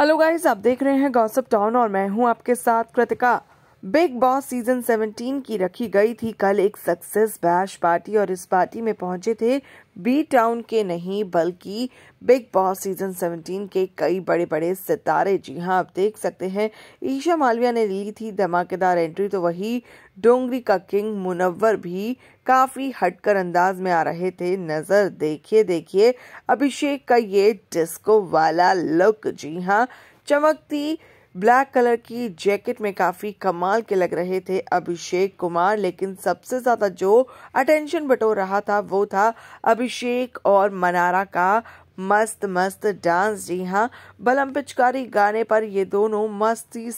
hello guys आप देख रहे हैं गौसअप टाउन और मैं हूं आपके साथ कृतिका बिग बॉस सीजन 17 की रखी गई थी कल एक सक्सेस बैश पार्टी और इस पार्टी में पहुंचे थे बी टाउन के नहीं बल्कि बिग बॉस सीजन 17 के कई बड़े बड़े सितारे जी हां आप देख सकते हैं ईशा मालविया ने ली थी धमाकेदार एंट्री तो वही डोंगरी का किंग मुनव्वर भी काफ़ी हटकर अंदाज में आ रहे थे नज़र देखिए देखिए अभिषेक का ये डिस्को वाला लुक जी हाँ चमकती ब्लैक कलर की जैकेट में काफ़ी कमाल के लग रहे थे अभिषेक कुमार लेकिन सबसे ज़्यादा जो अटेंशन बटोर रहा था वो था अभिषेक और मनारा का मस्त मस्त डांस जी हाँ बलम पिचकारी गाने पर ये दोनों मस्ती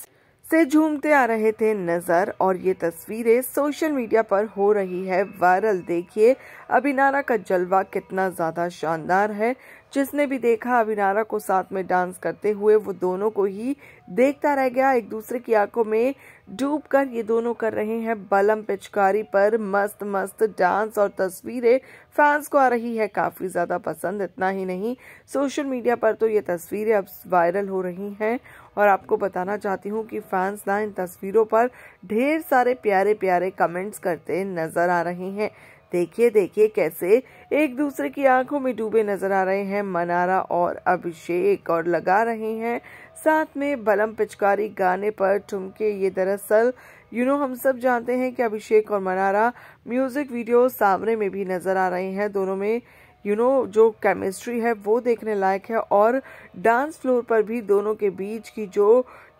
से झूमते आ रहे थे नजर और ये तस्वीरें सोशल मीडिया पर हो रही है वायरल देखिए अभिनारा का जलवा कितना ज़्यादा शानदार है जिसने भी देखा अभिनारा को साथ में डांस करते हुए वो दोनों को ही देखता रह गया एक दूसरे की आंखों में डूब कर ये दोनों कर रहे हैं बलम पिचकारी पर मस्त मस्त डांस और तस्वीरें फैंस को आ रही है काफ़ी ज़्यादा पसंद इतना ही नहीं सोशल मीडिया पर तो ये तस्वीरें अब वायरल हो रही हैं और आपको बताना चाहती हूँ कि फैंस ना इन तस्वीरों पर ढेर सारे प्यारे प्यारे कमेंट्स करते नज़र आ रहे हैं देखिए देखिए कैसे एक दूसरे की आंखों में डूबे नजर आ रहे हैं मनारा और अभिषेक और लगा रहे हैं साथ में बलम पिचकारी गाने पर ठुमके ये दरअसल यू नो हम सब जानते हैं कि अभिषेक और मनारा म्यूजिक वीडियो सामने में भी नजर आ रहे हैं दोनों में यू you नो know, जो केमिस्ट्री है वो देखने लायक है और डांस फ्लोर पर भी दोनों के बीच की जो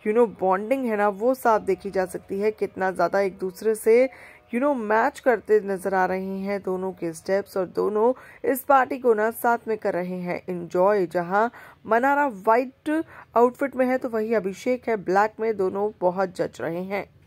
यू नो बॉन्डिंग है ना वो साफ देखी जा सकती है कितना ज़्यादा एक दूसरे से यू नो मैच करते नजर आ रहे हैं दोनों के स्टेप्स और दोनों इस पार्टी को ना साथ में कर रहे हैं इन्जॉय जहां मनारा वाइट आउटफिट में है तो वही अभिषेक है ब्लैक में दोनों बहुत जच रहे हैं